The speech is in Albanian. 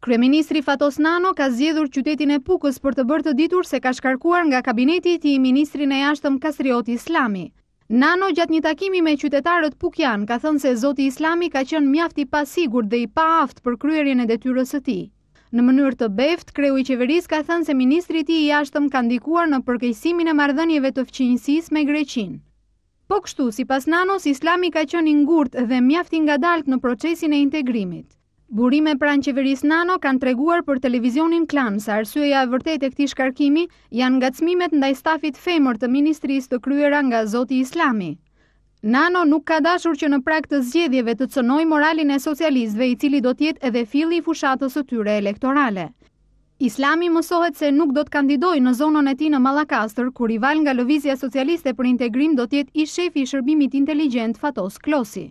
Kryeministri Fatos Nano ka zgjedhur qytetin e Pukës për të bërë të ditur se ka shkarkuar nga kabineti i ministrin e jashtëm Kastriot Islami. Nano gjatë një takimi me qytetarët Pukjan ka thënë se Zoti Islami ka qenë mjaft i pasigurt dhe i paaft për kryerjen e detyrës së tij. Në mënyrë të beft, kreu i qeverisë ka thënë se ministri i i jashtëm ka ndikuar në përkeqësimin e marrëdhënieve të fqinsis me Greqinë. Po kështu, sipas Nanos, Islami ka qenë i ngurtë dhe mjaft i ngadalt në procesin e integrimit. Burime pra në qeveris Nano kanë treguar për televizionin Klan, sa arsyeja e vërtet e këti shkarkimi janë nga cmimet ndaj stafit femër të ministris të kryera nga Zoti Islami. Nano nuk ka dashur që në prag të zgjedhjeve të cënoj moralin e socialistëve, i cili do tjetë edhe filli i fushatës të tyre elektorale. Islami mësohet se nuk do të kandidoj në zonën e ti në Malakastër, kur rival nga lëvizja socialiste për integrim do tjetë i shefi i shërbimit inteligent Fatos Klosi.